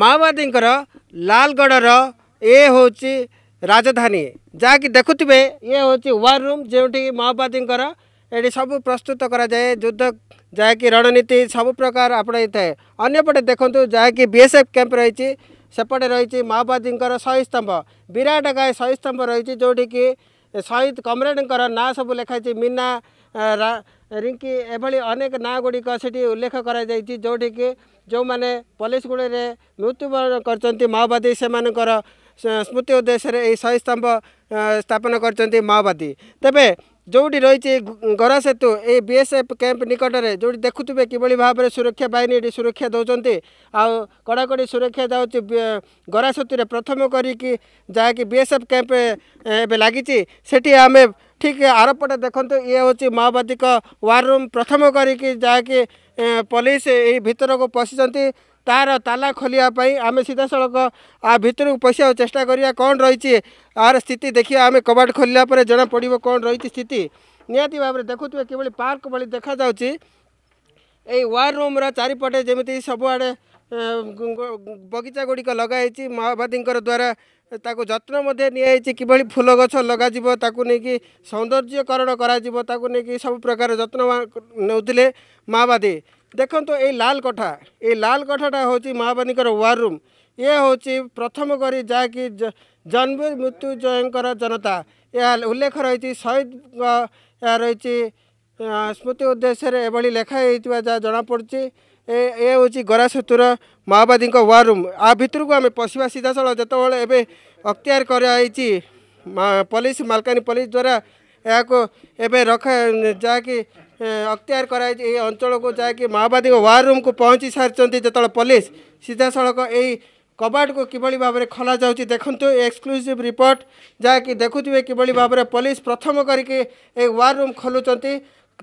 ମାଓବାଦୀଙ୍କର ଲାଲଗଡ଼ର ଏ ହେଉଛି ରାଜଧାନୀ ଯାହାକି ଦେଖୁଥିବେ ଇଏ ହେଉଛି ୱାର୍ ରୁମ୍ ଯେଉଁଠି ମାଓବାଦୀଙ୍କର ଏଠି ସବୁ ପ୍ରସ୍ତୁତ କରାଯାଏ ଯୁଦ୍ଧ ଯାହାକି ରଣନୀତି ସବୁ ପ୍ରକାର ଆପଣାଇଥାଏ ଅନ୍ୟପଟେ ଦେଖନ୍ତୁ ଯାହାକି ବି ଏସ୍ ଏଫ୍ କ୍ୟାମ୍ପ ରହିଛି ସେପଟେ ରହିଛି ମାଓବାଦୀଙ୍କର ଶହୀଦସ୍ତମ୍ଭ ବିରାଟ ଗାଏ ଶହୀଦସ୍ତମ୍ଭ ରହିଛି ଯେଉଁଠିକି ଶହୀଦ କମ୍ରେଡ଼ଙ୍କର ନାଁ ସବୁ ଲେଖାଯାଇଛି ମୀନା ରିଙ୍କି ଏଭଳି ଅନେକ ନାଁ ଗୁଡ଼ିକ ସେଠି ଉଲ୍ଲେଖ କରାଯାଇଛି ଯେଉଁଠିକି ଯେଉଁମାନେ ପୋଲିସ ଗୁଳିରେ ମୃତ୍ୟୁବରଣ କରିଛନ୍ତି ମାଓବାଦୀ ସେମାନଙ୍କର ସ୍ମୃତି ଉଦ୍ଦେଶ୍ୟରେ ଏହି ଶହୀଦ ସ୍ତମ୍ଭ ସ୍ଥାପନ କରିଛନ୍ତି ମାଓବାଦୀ ତେବେ ଯେଉଁଠି ରହିଛି ଗରା ସେତୁ ଏଇ ବିଏସ୍ଏଫ୍ କ୍ୟାମ୍ପ ନିକଟରେ ଯେଉଁଠି ଦେଖୁଥିବେ କିଭଳି ଭାବରେ ସୁରକ୍ଷା ବାହିନୀ ଏଠି ସୁରକ୍ଷା ଦେଉଛନ୍ତି ଆଉ କଡ଼ାକଡ଼ି ସୁରକ୍ଷା ଯାଉଛି ଗରା ସେତୁରେ ପ୍ରଥମ କରିକି ଯାହାକି ବିଏସ୍ଏଫ୍ କ୍ୟାମ୍ପ ଏବେ ଲାଗିଛି ସେଠି ଆମେ ଠିକ୍ ଆରପଟେ ଦେଖନ୍ତୁ ଇଏ ହେଉଛି ମାଓବାଦୀଙ୍କ ୱାର୍ ରୁମ୍ ପ୍ରଥମ କରିକି ଯାହାକି पलिस यही को पसिन्छ तर ताला सीधा सड़क खोल्यामै सिधास भिरु पस चेष्टा कन् आर स्थिति देखा आमे कबा खोल जना पडि कि स्थिति निहति भावु के भन्ने पर्क भन्दै देखाउँछ ए वर्ुम र चारिपटे जमि सबुआ बगिचा गुडिक लगा माओवादीको द्वारा ତାକୁ ଯତ୍ନ ମଧ୍ୟ ନିଆଯାଇଛି କିଭଳି ଫୁଲ ଗଛ ଲଗାଯିବ ତାକୁ ନେଇକି ସୌନ୍ଦର୍ଯ୍ୟକରଣ କରାଯିବ ତାକୁ ନେଇକି ସବୁ ପ୍ରକାର ଯତ୍ନ ନେଉଥିଲେ ମାଓବାଦୀ ଦେଖନ୍ତୁ ଏଇ ଲାଲ କୋଠା ଏଇ ଲାଲ କୋଠାଟା ହେଉଛି ମାଓବାଦୀଙ୍କର ୱାର୍ ରୁମ୍ ଇଏ ହେଉଛି ପ୍ରଥମ କରି ଯାହାକି ଜନବୀର ମୃତ୍ୟୁଜୟଙ୍କର ଜନତା ଏହା ଉଲ୍ଲେଖ ରହିଛି ଶହୀଦଙ୍କ ଏହା ରହିଛି ସ୍ମୃତି ଉଦ୍ଦେଶ୍ୟରେ ଏଭଳି ଲେଖା ହେଇଥିବା ଯାହା ଜଣାପଡ଼ୁଛି ଏ ହେଉଛି ଗରାସତୁର ମାଓବାଦୀଙ୍କ ୱାର୍ ରୁମ୍ ଆ ଭିତରକୁ ଆମେ ପଶିବା ସିଧାସଳଖ ଯେତେବେଳେ ଏବେ ଅକ୍ତିଆର କରାଯାଇଛି ପୋଲିସ ମାଲକାନଗିରି ପୋଲିସ ଦ୍ୱାରା ଏହାକୁ ଏବେ ରଖା ଯାହାକି ଅକ୍ତିଆର କରାଯାଇଛି ଏହି ଅଞ୍ଚଳକୁ ଯାହାକି ମାଓବାଦୀଙ୍କ ୱାର୍ ରୁମ୍କୁ ପହଞ୍ଚି ସାରିଛନ୍ତି ଯେତେବେଳେ ପୋଲିସ ସିଧାସଳଖ ଏହି କବାଟକୁ କିଭଳି ଭାବରେ ଖୋଲାଯାଉଛି ଦେଖନ୍ତୁ ଏକ୍ସକ୍ଲୁସିଭ୍ ରିପୋର୍ଟ ଯାହାକି ଦେଖୁଥିବେ କିଭଳି ଭାବରେ ପୋଲିସ ପ୍ରଥମ କରିକି ଏହି ୱାର୍ ରୁମ୍ ଖୋଲୁଛନ୍ତି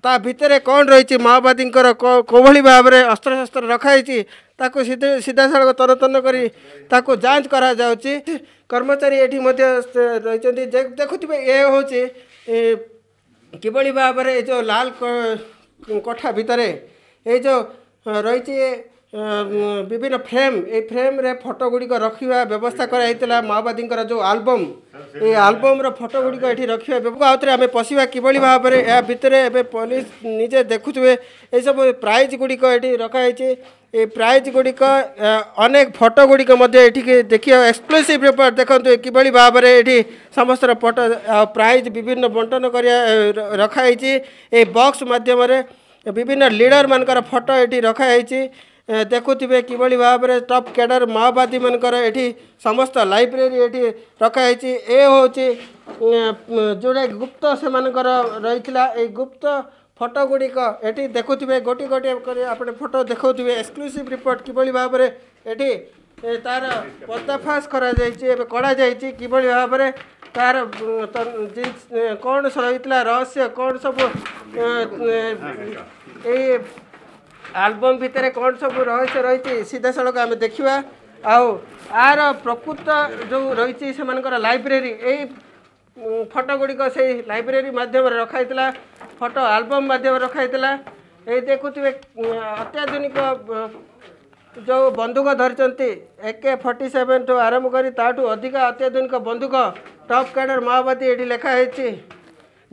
भरे कौन रही माओवादी कौली भाव में अस्त्रशस्त्र रखाई सीधा साल कर जांच करमचारी ये रही देखु ये हूँ कि भाव में जो लाल कोठा भितर ये जो रही विभिन्न फ्रेम ए फोटो गुड़ी को र व्यवस्था माओवादीको जो आलबम ए आलबम्र फोटो गुडिक किबळी आमे परे ए भितरे एबे पुलिस निजे ए सब प्राइज गुडिक ए प्राइज को अनेक फोटो गुडिक देखि एक्सक्लुसिभ देखतु किभरि भावर एटो प्राइज विभिन्न बन्टन गरि रखाहै ए माध्यम रे विभिन्न लिडर म फटो यी रखाहै ଦେଖୁଥିବେ କିଭଳି ଭାବରେ ଟପ୍ କ୍ୟାଡ଼ର ମାଓବାଦୀମାନଙ୍କର ଏଠି ସମସ୍ତ ଲାଇବ୍ରେରୀ ଏଠି ରଖାଯାଇଛି ଏ ହେଉଛି ଯେଉଁଟା ଗୁପ୍ତ ସେମାନଙ୍କର ରହିଥିଲା ଏଇ ଗୁପ୍ତ ଫଟୋ ଗୁଡ଼ିକ ଏଠି ଦେଖୁଥିବେ ଗୋଟିଏ ଗୋଟିଏ କରି ଆପଣ ଫଟୋ ଦେଖାଉଥିବେ ଏକ୍ସକ୍ଲୁସିଭ୍ ରିପୋର୍ଟ କିଭଳି ଭାବରେ ଏଠି ତା'ର ପଦାଫାସ କରାଯାଇଛି ଏବେ କରାଯାଇଛି କିଭଳି ଭାବରେ ତା'ର କ'ଣ ରହିଥିଲା ରହସ୍ୟ କ'ଣ ସବୁ ଏଇ ଆଲବମ୍ ଭିତରେ କ'ଣ ସବୁ ରହସ୍ୟ ରହିଛି ସିଧାସଳଖ ଆମେ ଦେଖିବା ଆଉ ଆର ପ୍ରକୃତ ଯେଉଁ ରହିଛି ସେମାନଙ୍କର ଲାଇବ୍ରେରୀ ଏଇ ଫଟୋ ଗୁଡ଼ିକ ସେଇ ଲାଇବ୍ରେରୀ ମାଧ୍ୟମରେ ରଖାଯାଇଥିଲା ଫଟୋ ଆଲବମ୍ ମାଧ୍ୟମରେ ରଖାଯାଇଥିଲା ଏଇ ଦେଖୁଥିବେ ଅତ୍ୟାଧୁନିକ ଯେଉଁ ବନ୍ଧୁକ ଧରିଛନ୍ତି ଏ କେ ଫର୍ଟି ସେଭେନ୍ଠୁ ଆରମ୍ଭ କରି ତା'ଠୁ ଅଧିକା ଅତ୍ୟାଧୁନିକ ବନ୍ଧୁକ ଟପ୍ କ୍ୟାଡ଼ର ମାଓବାଦୀ ଏଠି ଲେଖା ହେଇଛି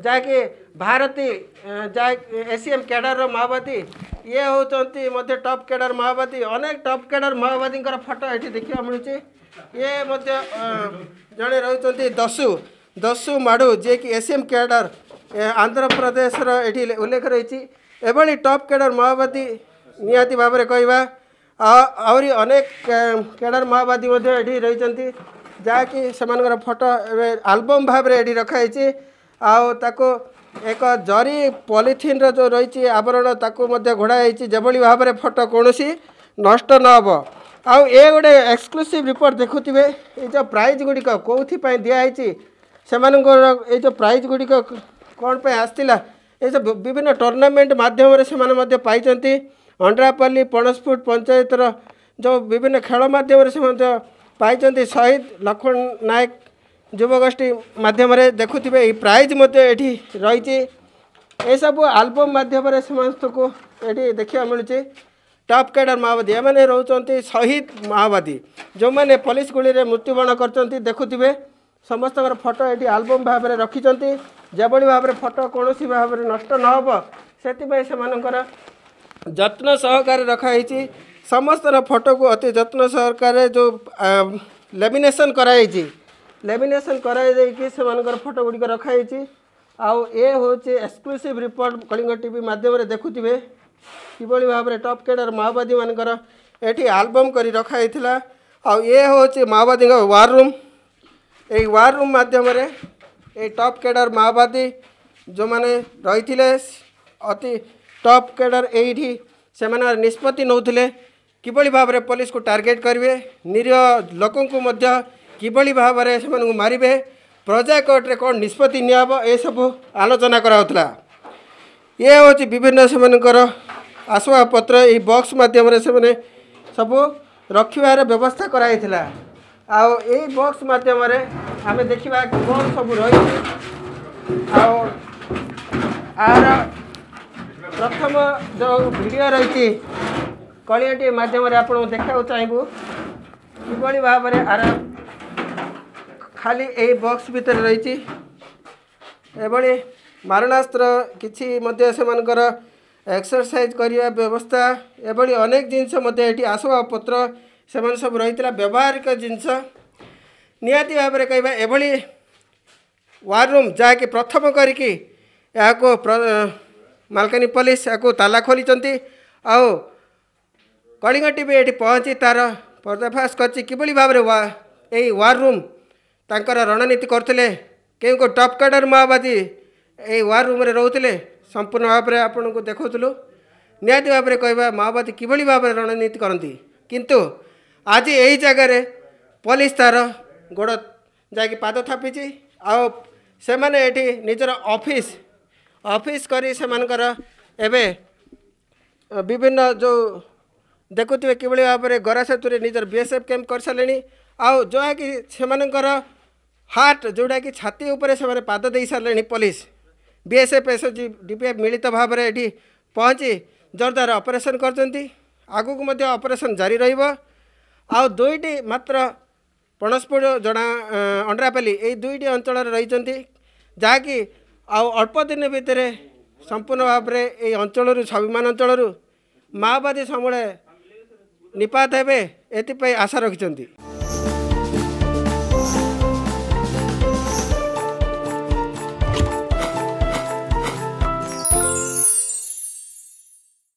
ଯାହାକି ଭାରତୀ ଯାହା ଏ ସି ଏମ୍ କ୍ୟାଡ଼ରର ମାଓବାଦୀ ଇଏ ହେଉଛନ୍ତି ମଧ୍ୟ ଟପ୍ କ୍ୟାଡ଼ର ମାଓବାଦୀ ଅନେକ ଟପ୍ କ୍ୟାଡ଼ର ମାଓବାଦୀଙ୍କର ଫଟୋ ଏଠି ଦେଖିବାକୁ ମିଳୁଛି ଇଏ ମଧ୍ୟ ଜଣେ ରହୁଛନ୍ତି ଦଶୁ ଦଶୁ ମାଡ଼ୁ ଯିଏକି ଏ ସି ଏମ୍ କ୍ୟାଡ଼ର ଆନ୍ଧ୍ରପ୍ରଦେଶର ଏଠି ଉଲ୍ଲେଖ ରହିଛି ଏଭଳି ଟପ୍ କ୍ୟାଡ଼ର ମାଓବାଦୀ ନିହାତି ଭାବରେ କହିବା ଆହୁରି ଅନେକ କ୍ୟାଡ଼ର ମାଓବାଦୀ ମଧ୍ୟ ଏଠି ରହିଛନ୍ତି ଯାହାକି ସେମାନଙ୍କର ଫଟୋ ଏବେ ଆଲବମ୍ ଭାବରେ ଏଠି ରଖାହେଇଛି एक जरी पलिथिन र जो रह आवरण तोडाहे जा फोटो कमणसी नष्ट नहे आउ एगे एक्सक्लुसिभ रिपोर्ट देखुथ्यो जो प्राइज गुडिक केहीपिसँग जो प्राइज गुडिक कि आ विभिन्न टुर्नामेन्ट माध्यमले समाज पाणसपुट पञ्चायत र जो विभिन्न खेल् माध्यमहरू शहीद लक्ष्मण नायक ଯୁବଗୋଷ୍ଠୀ ମାଧ୍ୟମରେ ଦେଖୁଥିବେ ଏଇ ପ୍ରାଇଜ୍ ମଧ୍ୟ ଏଠି ରହିଛି ଏସବୁ ଆଲବମ୍ ମାଧ୍ୟମରେ ସମସ୍ତଙ୍କୁ ଏଠି ଦେଖିବାକୁ ମିଳୁଛି ଟପ୍ କ୍ୟାଡ଼ର ମାଓବାଦୀ ଏମାନେ ରହୁଛନ୍ତି ଶହୀଦ ମାଓବାଦୀ ଯେଉଁମାନେ ପୋଲିସ ଗୁଳିରେ ମୃତ୍ୟୁବରଣ କରିଛନ୍ତି ଦେଖୁଥିବେ ସମସ୍ତଙ୍କର ଫଟୋ ଏଠି ଆଲବମ୍ ଭାବରେ ରଖିଛନ୍ତି ଯେଭଳି ଭାବରେ ଫଟୋ କୌଣସି ଭାବରେ ନଷ୍ଟ ନ ହେବ ସେଥିପାଇଁ ସେମାନଙ୍କର ଯତ୍ନ ସହକାରେ ରଖାହେଇଛି ସମସ୍ତର ଫଟୋକୁ ଅତି ଯତ୍ନ ସହକାରେ ଯେଉଁ ଲେମିନେସନ୍ କରାଯାଇଛି लेमेसन कर फटो गुड़िक रखाई आउ ए हूँ एक्सक्लूसीव रिपोर्ट कलिंग टी मध्यम देखुवे कि भाव में टप कैडर माओवादी मानक ये आलबम कर रखाई आउ ए हूँ माओवादी वार रूम यूम मध्यम ये टप कैडर माओवादी जो मैंने रही अति टप कैडर यही से निष्पत्ति नौले किभली भाव पुलिस को टार्गेट करेंगे निरीह लोक କିଭଳି ଭାବରେ ସେମାନଙ୍କୁ ମାରିବେ ପ୍ରଜାକଟରେ କ'ଣ ନିଷ୍ପତ୍ତି ନିଆହେବ ଏସବୁ ଆଲୋଚନା କରାହେଉଥିଲା ଏ ହେଉଛି ବିଭିନ୍ନ ସେମାନଙ୍କର ଆସବାବପତ୍ର ଏହି ବକ୍ସ ମାଧ୍ୟମରେ ସେମାନେ ସବୁ ରଖିବାର ବ୍ୟବସ୍ଥା କରାଯାଇଥିଲା ଆଉ ଏଇ ବକ୍ସ ମାଧ୍ୟମରେ ଆମେ ଦେଖିବା କ'ଣ ସବୁ ରହିଛି ଆଉ ଆର ପ୍ରଥମ ଯେଉଁ ଭିଡ଼ିଓ ରହିଛି କଳିଆଟି ମାଧ୍ୟମରେ ଆପଣଙ୍କୁ ଦେଖିବାକୁ ଚାହିଁବୁ କିଭଳି ଭାବରେ ଆର खालि यही बक्स भइस मारणास्तीको एक्सरसाइज गर्ने व्यवस्था एभरि अनेक जिन्स एसवाबपत्रमा सब रहेछ व्यवहारिक जिस निहति भाव एभली वारुम जहाँकि प्रथम करी यहाँको मालकानी पुलिस या ताला खोलिन्छ आउ कलिङ्ग टी ए पहचि तार पर्दाफास गरिभी भावर वा रूम रणनीति करते क्यों को टप कैडर माओवादी ये वार रूम रोते संपूर्ण भाव में आपन को देखुलु निहाती भाव में कह माओवादी किभली भाव में रणनीति करती किंतु आज यही जगह पुलिस तार गोड़ जाद थापी आने निजर अफिस् अफिस् कर विभिन्न जो देखु कि भाव गरा सेतु निजर बी एस एफ कैंप कर सारे ଆଉ ଯାହାକି ସେମାନଙ୍କର ହାର୍ଟ ଯେଉଁଟାକି ଛାତି ଉପରେ ସେମାନେ ପାଦ ଦେଇସାରିଲେଣି police B S F S H DPF ମିଳିତ ଭାବରେ ଏଠି ପହଞ୍ଚି ଜୋରଦାର ଅପରେସନ୍ କରିଛନ୍ତି ଆଗକୁ ମଧ୍ୟ ଅପରେସନ୍ ଜାରି ରହିବ ଆଉ ଦୁଇଟି ମାତ୍ର ପଣସପୁର ଜଣା ଅଣ୍ଡ୍ରାପାଲି ଏଇ ଦୁଇଟି ଅଞ୍ଚଳରେ ରହିଛନ୍ତି ଯାହାକି ଆଉ ଅଳ୍ପ ଦିନ ଭିତରେ ସମ୍ପୂର୍ଣ୍ଣ ଭାବରେ ଏଇ ଅଞ୍ଚଳରୁ ସ୍ୱାଭିମାନ ଅଞ୍ଚଳରୁ ମାଓବାଦୀ ସମୂଳେ ନିପାତ ହେବେ ଏଥିପାଇଁ ଆଶା ରଖିଛନ୍ତି